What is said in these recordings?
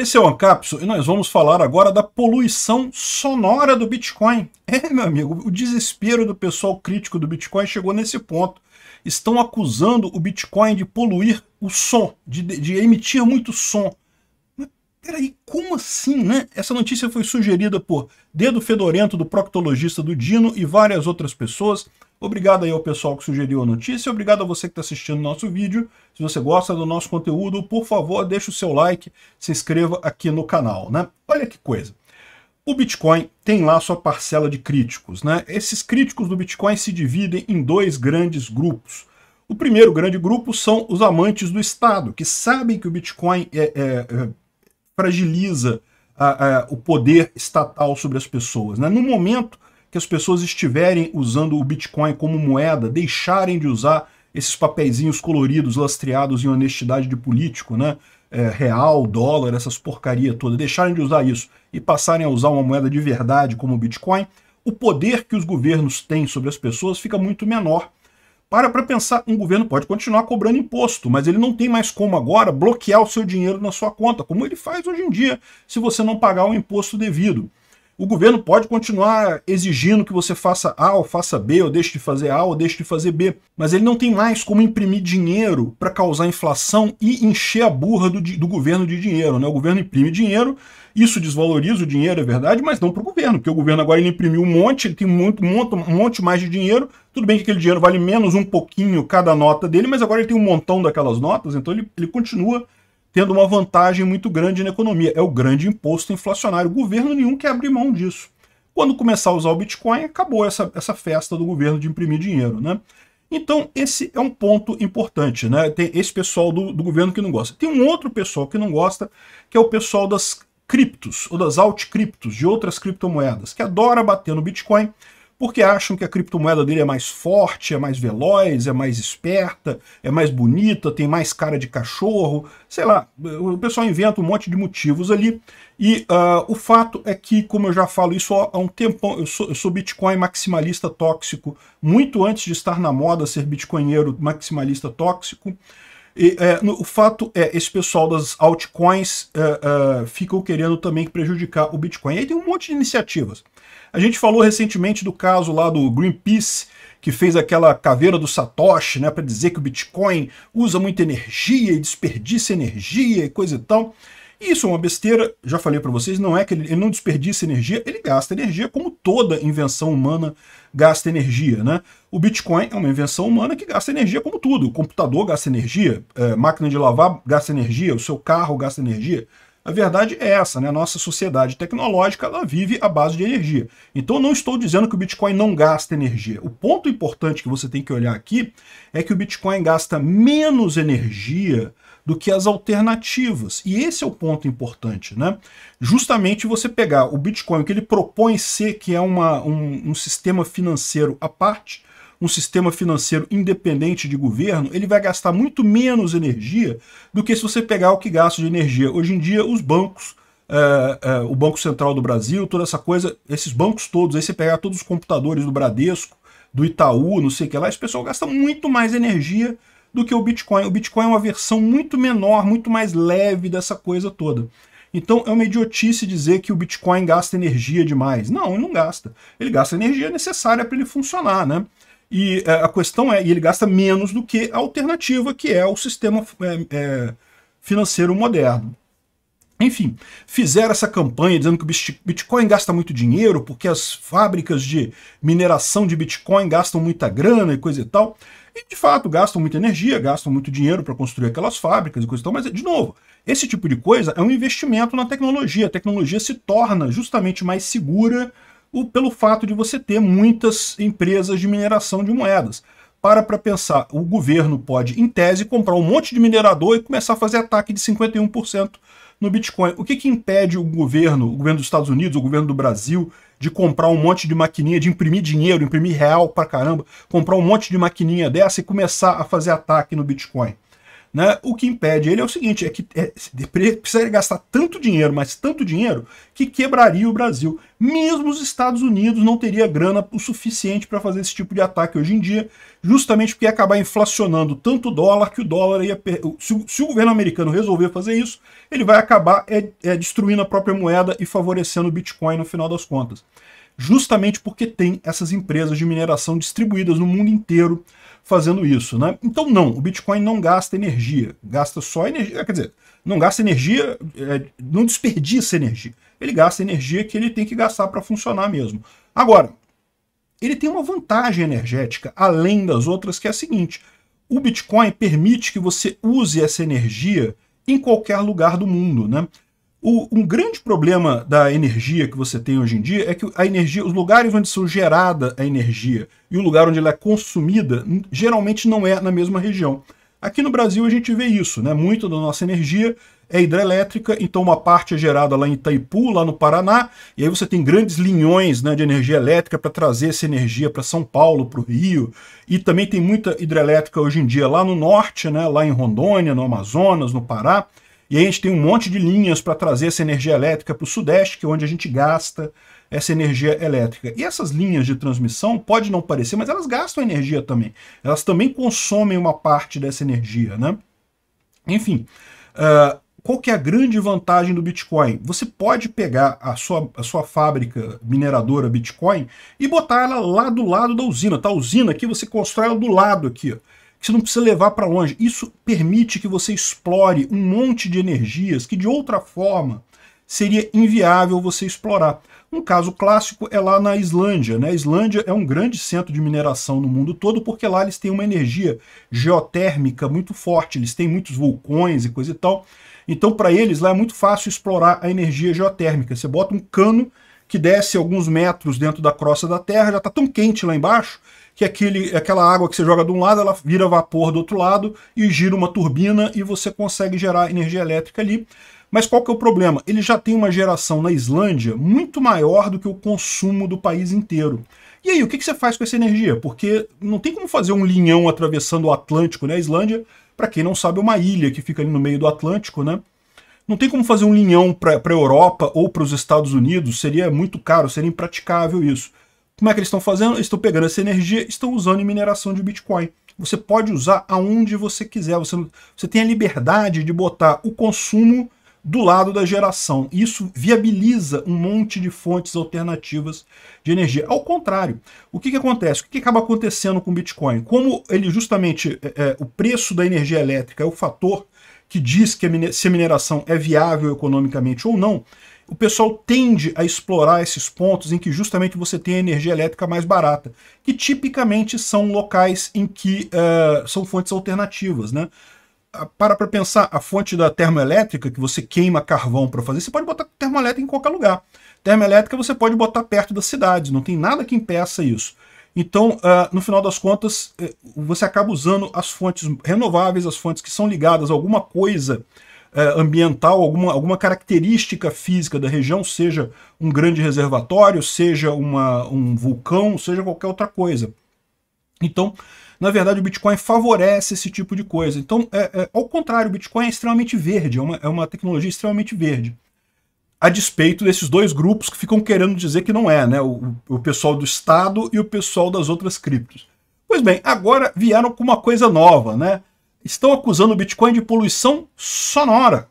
Esse é o Ancapso e nós vamos falar agora da poluição sonora do Bitcoin. É, meu amigo, o desespero do pessoal crítico do Bitcoin chegou nesse ponto. Estão acusando o Bitcoin de poluir o som, de, de emitir muito som. Mas peraí, como assim, né? Essa notícia foi sugerida por Dedo Fedorento, do proctologista do Dino e várias outras pessoas. Obrigado aí ao pessoal que sugeriu a notícia, obrigado a você que está assistindo nosso vídeo. Se você gosta do nosso conteúdo, por favor, deixe o seu like, se inscreva aqui no canal, né? Olha que coisa. O Bitcoin tem lá sua parcela de críticos, né? Esses críticos do Bitcoin se dividem em dois grandes grupos. O primeiro grande grupo são os amantes do Estado, que sabem que o Bitcoin é, é, é, fragiliza a, a, o poder estatal sobre as pessoas. Né? No momento que as pessoas estiverem usando o Bitcoin como moeda, deixarem de usar esses papeizinhos coloridos lastreados em honestidade de político, né? É, real, dólar, essas porcaria toda, deixarem de usar isso e passarem a usar uma moeda de verdade como o Bitcoin, o poder que os governos têm sobre as pessoas fica muito menor. Para para pensar, um governo pode continuar cobrando imposto, mas ele não tem mais como agora bloquear o seu dinheiro na sua conta, como ele faz hoje em dia, se você não pagar o imposto devido o governo pode continuar exigindo que você faça A ou faça B, ou deixe de fazer A ou deixe de fazer B, mas ele não tem mais como imprimir dinheiro para causar inflação e encher a burra do, do governo de dinheiro. Né? O governo imprime dinheiro, isso desvaloriza o dinheiro, é verdade, mas não para o governo, porque o governo agora ele imprimiu um monte, ele tem muito, muito, um monte mais de dinheiro, tudo bem que aquele dinheiro vale menos um pouquinho cada nota dele, mas agora ele tem um montão daquelas notas, então ele, ele continua tendo uma vantagem muito grande na economia. É o grande imposto inflacionário. O governo nenhum quer abrir mão disso. Quando começar a usar o Bitcoin, acabou essa, essa festa do governo de imprimir dinheiro, né? Então, esse é um ponto importante, né? Tem esse pessoal do, do governo que não gosta. Tem um outro pessoal que não gosta, que é o pessoal das criptos, ou das alt-criptos, de outras criptomoedas, que adora bater no Bitcoin, porque acham que a criptomoeda dele é mais forte, é mais veloz, é mais esperta, é mais bonita, tem mais cara de cachorro, sei lá. O pessoal inventa um monte de motivos ali. E uh, o fato é que, como eu já falo isso há um tempão, eu sou, eu sou Bitcoin maximalista tóxico, muito antes de estar na moda ser bitcoinheiro maximalista tóxico. E, é, no, o fato é, esse pessoal das altcoins é, é, ficam querendo também prejudicar o Bitcoin. E aí tem um monte de iniciativas. A gente falou recentemente do caso lá do Greenpeace, que fez aquela caveira do Satoshi, né, para dizer que o Bitcoin usa muita energia e desperdiça energia e coisa e tal. Isso é uma besteira, já falei para vocês, não é que ele, ele, não desperdiça energia, ele gasta energia como toda invenção humana gasta energia, né? O Bitcoin é uma invenção humana que gasta energia como tudo. O computador gasta energia, é, máquina de lavar gasta energia, o seu carro gasta energia. A verdade é essa, né? A nossa sociedade tecnológica ela vive à base de energia. Então não estou dizendo que o Bitcoin não gasta energia. O ponto importante que você tem que olhar aqui é que o Bitcoin gasta menos energia do que as alternativas. E esse é o ponto importante, né? Justamente você pegar o Bitcoin, que ele propõe ser que é uma, um, um sistema financeiro à parte, um sistema financeiro independente de governo, ele vai gastar muito menos energia do que se você pegar o que gasta de energia. Hoje em dia, os bancos, é, é, o Banco Central do Brasil, toda essa coisa, esses bancos todos, aí você pegar todos os computadores do Bradesco, do Itaú, não sei o que lá, esse pessoal gasta muito mais energia do que o Bitcoin. O Bitcoin é uma versão muito menor, muito mais leve dessa coisa toda. Então é uma idiotice dizer que o Bitcoin gasta energia demais. Não, ele não gasta. Ele gasta a energia necessária para ele funcionar, né? E é, a questão é, e ele gasta menos do que a alternativa, que é o sistema é, é financeiro moderno. Enfim, fizeram essa campanha dizendo que o Bitcoin gasta muito dinheiro porque as fábricas de mineração de Bitcoin gastam muita grana e coisa e tal. E de fato gastam muita energia, gastam muito dinheiro para construir aquelas fábricas e coisa e tal. Mas, de novo, esse tipo de coisa é um investimento na tecnologia. A tecnologia se torna justamente mais segura o, pelo fato de você ter muitas empresas de mineração de moedas. Para para pensar, o governo pode, em tese, comprar um monte de minerador e começar a fazer ataque de 51% no Bitcoin. O que, que impede o governo, o governo dos Estados Unidos, o governo do Brasil, de comprar um monte de maquininha, de imprimir dinheiro, imprimir real para caramba, comprar um monte de maquininha dessa e começar a fazer ataque no Bitcoin? Né? O que impede ele é o seguinte: é que é, precisaria gastar tanto dinheiro, mas tanto dinheiro, que quebraria o Brasil. Mesmo os Estados Unidos não teria grana o suficiente para fazer esse tipo de ataque hoje em dia, justamente porque ia acabar inflacionando tanto o dólar que o dólar ia. Se o, se o governo americano resolver fazer isso, ele vai acabar é, é, destruindo a própria moeda e favorecendo o Bitcoin no final das contas justamente porque tem essas empresas de mineração distribuídas no mundo inteiro fazendo isso. Né? Então não, o Bitcoin não gasta energia, gasta só energia, quer dizer, não gasta energia, é, não desperdiça energia. Ele gasta energia que ele tem que gastar para funcionar mesmo. Agora, ele tem uma vantagem energética, além das outras, que é a seguinte, o Bitcoin permite que você use essa energia em qualquer lugar do mundo, né? O, um grande problema da energia que você tem hoje em dia é que a energia, os lugares onde são gerada a energia e o lugar onde ela é consumida geralmente não é na mesma região. Aqui no Brasil a gente vê isso, né? Muito da nossa energia é hidrelétrica, então uma parte é gerada lá em Itaipu, lá no Paraná, e aí você tem grandes linhões né, de energia elétrica para trazer essa energia para São Paulo, para o Rio, e também tem muita hidrelétrica hoje em dia lá no norte, né, lá em Rondônia, no Amazonas, no Pará, e aí a gente tem um monte de linhas para trazer essa energia elétrica para o Sudeste, que é onde a gente gasta essa energia elétrica. E essas linhas de transmissão, pode não parecer, mas elas gastam energia também. Elas também consomem uma parte dessa energia, né? Enfim, uh, qual que é a grande vantagem do Bitcoin? Você pode pegar a sua, a sua fábrica mineradora Bitcoin e botar ela lá do lado da usina. Tá? A usina aqui, você constrói ela do lado aqui, ó que você não precisa levar para longe. Isso permite que você explore um monte de energias que de outra forma seria inviável você explorar. Um caso clássico é lá na Islândia. Né? A Islândia é um grande centro de mineração no mundo todo, porque lá eles têm uma energia geotérmica muito forte, eles têm muitos vulcões e coisa e tal. Então, para eles, lá é muito fácil explorar a energia geotérmica. Você bota um cano que desce alguns metros dentro da crosta da Terra, já está tão quente lá embaixo que aquele, aquela água que você joga de um lado, ela vira vapor do outro lado e gira uma turbina e você consegue gerar energia elétrica ali. Mas qual que é o problema? Ele já tem uma geração na Islândia muito maior do que o consumo do país inteiro. E aí, o que, que você faz com essa energia? Porque não tem como fazer um linhão atravessando o Atlântico, né? A Islândia, para quem não sabe, é uma ilha que fica ali no meio do Atlântico, né? Não tem como fazer um linhão para a Europa ou para os Estados Unidos, seria muito caro, seria impraticável isso. Como é que eles estão fazendo? Eles estão pegando essa energia, estão usando em mineração de Bitcoin. Você pode usar aonde você quiser, você, você tem a liberdade de botar o consumo do lado da geração. Isso viabiliza um monte de fontes alternativas de energia. Ao contrário, o que, que acontece? O que, que acaba acontecendo com o Bitcoin? Como ele justamente, é, é, o preço da energia elétrica é o fator que diz que a se a mineração é viável economicamente ou não, o pessoal tende a explorar esses pontos em que justamente você tem a energia elétrica mais barata, que tipicamente são locais em que uh, são fontes alternativas, né? Ah, para para pensar, a fonte da termoelétrica que você queima carvão para fazer, você pode botar termoelétrica em qualquer lugar. Termoelétrica você pode botar perto das cidades, não tem nada que impeça isso. Então, uh, no final das contas, eh, você acaba usando as fontes renováveis, as fontes que são ligadas a alguma coisa uh, ambiental, alguma, alguma característica física da região, seja um grande reservatório, seja uma, um vulcão, seja qualquer outra coisa. Então, na verdade, o Bitcoin favorece esse tipo de coisa. Então, é, é, ao contrário, o Bitcoin é extremamente verde, é uma, é uma tecnologia extremamente verde a despeito desses dois grupos que ficam querendo dizer que não é, né? O, o pessoal do Estado e o pessoal das outras criptos. Pois bem, agora vieram com uma coisa nova, né? Estão acusando o Bitcoin de poluição sonora.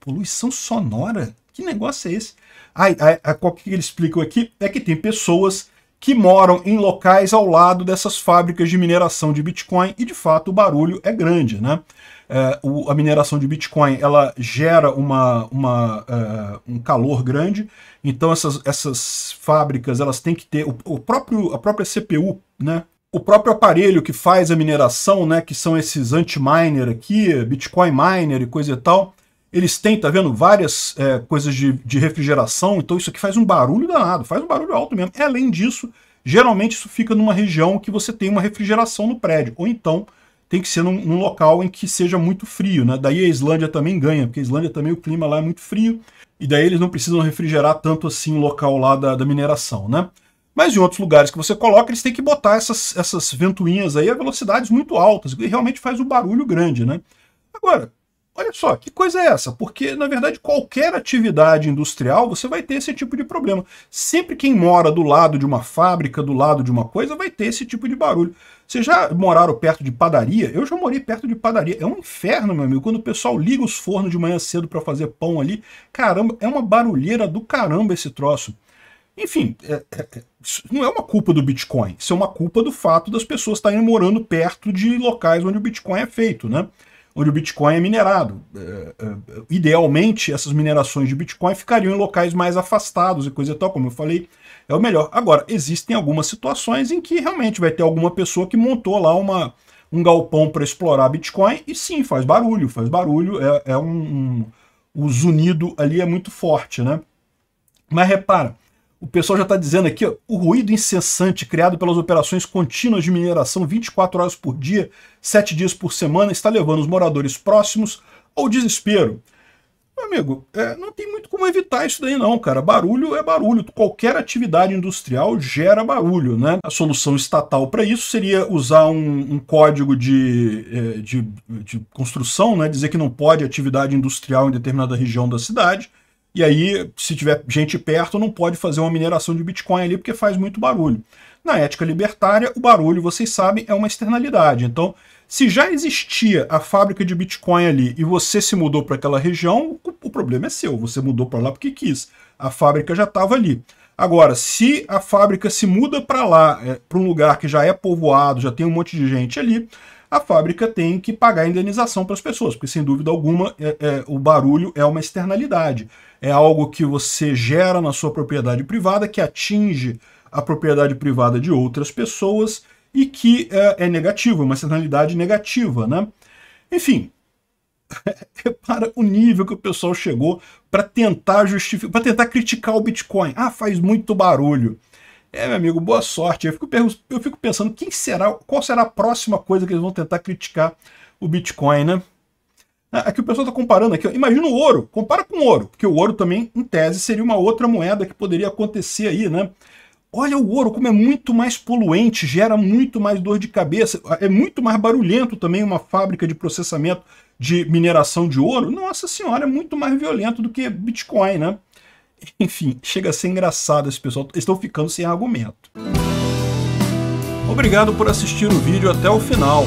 Poluição sonora? Que negócio é esse? Ai, ai, a, qual que eles explicam aqui é que tem pessoas que moram em locais ao lado dessas fábricas de mineração de Bitcoin e de fato o barulho é grande, né? é, o, a mineração de Bitcoin ela gera uma, uma, é, um calor grande, então essas, essas fábricas elas têm que ter o, o próprio, a própria CPU, né? O próprio aparelho que faz a mineração, né, que são esses anti-miner aqui, Bitcoin miner e coisa e tal, eles têm, tá vendo, várias é, coisas de, de refrigeração, então isso aqui faz um barulho danado, faz um barulho alto mesmo. E, além disso, geralmente isso fica numa região que você tem uma refrigeração no prédio, ou então tem que ser num, num, local em que seja muito frio, né? Daí a Islândia também ganha, porque a Islândia também o clima lá é muito frio, e daí eles não precisam refrigerar tanto assim o local lá da, da mineração, né? Mas em outros lugares que você coloca, eles têm que botar essas, essas ventoinhas aí a velocidades muito altas, e realmente faz um barulho grande, né? Agora, Olha só, que coisa é essa? Porque, na verdade, qualquer atividade industrial você vai ter esse tipo de problema. Sempre quem mora do lado de uma fábrica, do lado de uma coisa, vai ter esse tipo de barulho. Vocês já moraram perto de padaria? Eu já morei perto de padaria. É um inferno, meu amigo. Quando o pessoal liga os fornos de manhã cedo para fazer pão ali, caramba, é uma barulheira do caramba esse troço. Enfim, é, é, é não é uma culpa do Bitcoin. Isso é uma culpa do fato das pessoas estarem morando perto de locais onde o Bitcoin é feito, né? onde o Bitcoin é minerado. É, é, idealmente, essas minerações de Bitcoin ficariam em locais mais afastados e coisa e tal, como eu falei, é o melhor. Agora, existem algumas situações em que realmente vai ter alguma pessoa que montou lá uma, um galpão para explorar Bitcoin e sim, faz barulho, faz barulho, é, é um, um, O zunido ali é muito forte, né? Mas repara, o pessoal já está dizendo aqui, ó, o ruído incessante criado pelas operações contínuas de mineração 24 horas por dia, 7 dias por semana, está levando os moradores próximos ao desespero. Amigo, é, não tem muito como evitar isso daí não, cara. Barulho é barulho. Qualquer atividade industrial gera barulho, né? A solução estatal para isso seria usar um, um código de, é, de, de, construção, né? Dizer que não pode atividade industrial em determinada região da cidade. E aí, se tiver gente perto, não pode fazer uma mineração de Bitcoin ali porque faz muito barulho. Na ética libertária, o barulho, vocês sabem, é uma externalidade. Então, se já existia a fábrica de Bitcoin ali e você se mudou para aquela região, o problema é seu. Você mudou para lá porque quis. A fábrica já estava ali. Agora, se a fábrica se muda para lá, é, para um lugar que já é povoado, já tem um monte de gente ali, a fábrica tem que pagar indenização para as pessoas, porque sem dúvida alguma é, é, o barulho é uma externalidade é algo que você gera na sua propriedade privada, que atinge a propriedade privada de outras pessoas e que é, é negativo, uma externalidade negativa, né? Enfim, repara o nível que o pessoal chegou para tentar justificar, para tentar criticar o Bitcoin. Ah, faz muito barulho. É, meu amigo, boa sorte. Eu fico, eu fico pensando quem será, qual será a próxima coisa que eles vão tentar criticar o Bitcoin, né? Aqui é, é o pessoal está comparando aqui. Imagina o ouro. Compara com o ouro, porque o ouro também, em tese, seria uma outra moeda que poderia acontecer aí, né? Olha o ouro, como é muito mais poluente, gera muito mais dor de cabeça, é muito mais barulhento também uma fábrica de processamento de mineração de ouro. Nossa senhora, é muito mais violento do que Bitcoin, né? Enfim, chega a ser engraçado esse pessoal. estão ficando sem argumento. Obrigado por assistir o vídeo até o final.